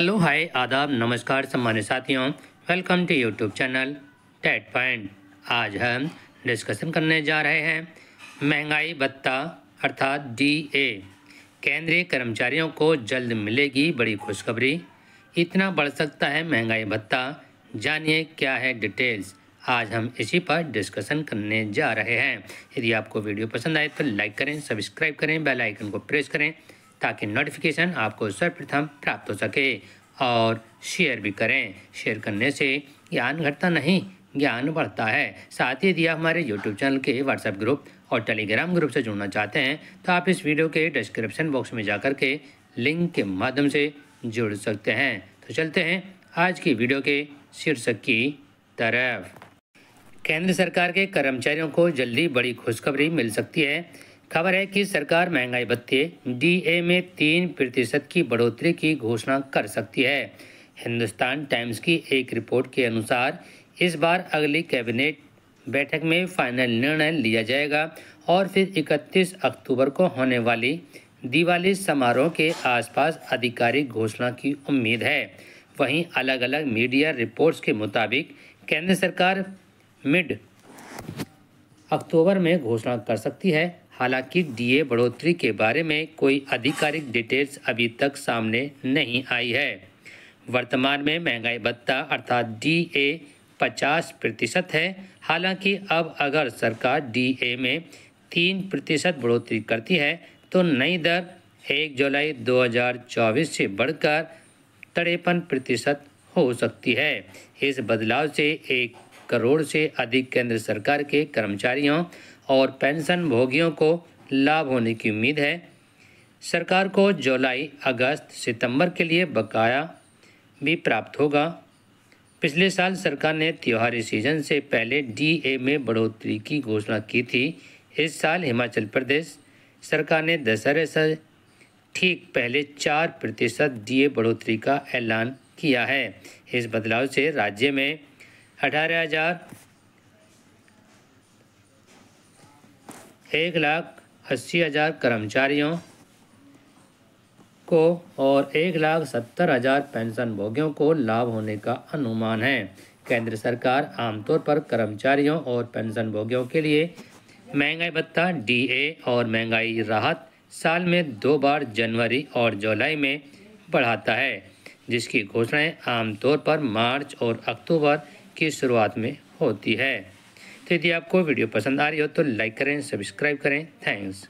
hello hi आदाब नमस्कार सम्मान्य साथियों welcome to YouTube channel TET point आज हम डिस्कशन करने जा रहे हैं महंगाई भत्ता अर्थात डीए केंद्रीय कर्मचारियों को जल्द मिलेगी बड़ी खुशखबरी इतना बढ़ सकता है महंगाई भत्ता जानिए क्या है डिटेल्स आज हम इसी पर डिस्कशन करने जा रहे हैं यदि आपको वीडियो पसंद आए तो लाइक करें सब्सक्राइब करें बेलाइकन को प्रेस करें ताकि नोटिफिकेशन आपको सर्वप्रथम प्राप्त हो सके और शेयर भी करें शेयर करने से ज्ञान घटता नहीं ज्ञान बढ़ता है साथ ही यदि आप हमारे यूट्यूब चैनल के व्हाट्सएप ग्रुप और टेलीग्राम ग्रुप से जुड़ना चाहते हैं तो आप इस वीडियो के डिस्क्रिप्शन बॉक्स में जाकर के लिंक के माध्यम से जुड़ सकते हैं तो चलते हैं आज की वीडियो के शीर्षक की तरफ केंद्र सरकार के कर्मचारियों को जल्दी बड़ी खुशखबरी मिल सकती है खबर है कि सरकार महंगाई भत्ते डीए में तीन प्रतिशत की बढ़ोतरी की घोषणा कर सकती है हिंदुस्तान टाइम्स की एक रिपोर्ट के अनुसार इस बार अगली कैबिनेट बैठक में फाइनल निर्णय लिया जाएगा और फिर 31 अक्टूबर को होने वाली दिवाली समारोह के आसपास आधिकारिक घोषणा की उम्मीद है वहीं अलग अलग मीडिया रिपोर्ट्स के मुताबिक केंद्र सरकार मिड अक्टूबर में घोषणा कर सकती है हालांकि डीए बढ़ोतरी के बारे में कोई आधिकारिक डिटेल्स अभी तक सामने नहीं आई है वर्तमान में महंगाई भत्ता अर्थात डी ए पचास प्रतिशत है हालांकि अब अगर सरकार डी ए में तीन प्रतिशत बढ़ोतरी करती है तो नई दर एक जुलाई 2024 से बढ़कर तिरपन प्रतिशत हो सकती है इस बदलाव से एक करोड़ से अधिक केंद्र सरकार के कर्मचारियों और पेंशन भोगियों को लाभ होने की उम्मीद है सरकार को जुलाई अगस्त सितंबर के लिए बकाया भी प्राप्त होगा पिछले साल सरकार ने त्योहारी सीजन से पहले डीए में बढ़ोतरी की घोषणा की थी इस साल हिमाचल प्रदेश सरकार ने दशहरे से ठीक पहले चार प्रतिशत डी बढ़ोतरी का ऐलान किया है इस बदलाव से राज्य में अठारह हज़ार एक लाख अस्सी हज़ार कर्मचारियों को और एक लाख सत्तर हज़ार पेंशन भोगियों को लाभ होने का अनुमान है केंद्र सरकार आमतौर पर कर्मचारियों और पेंशन भोगियों के लिए महंगाई भत्ता डीए और महंगाई राहत साल में दो बार जनवरी और जुलाई में बढ़ाता है जिसकी घोषणाएँ आमतौर पर मार्च और अक्टूबर की शुरुआत में होती है तो यदि आपको वीडियो पसंद आ रही हो तो लाइक करें सब्सक्राइब करें थैंक्स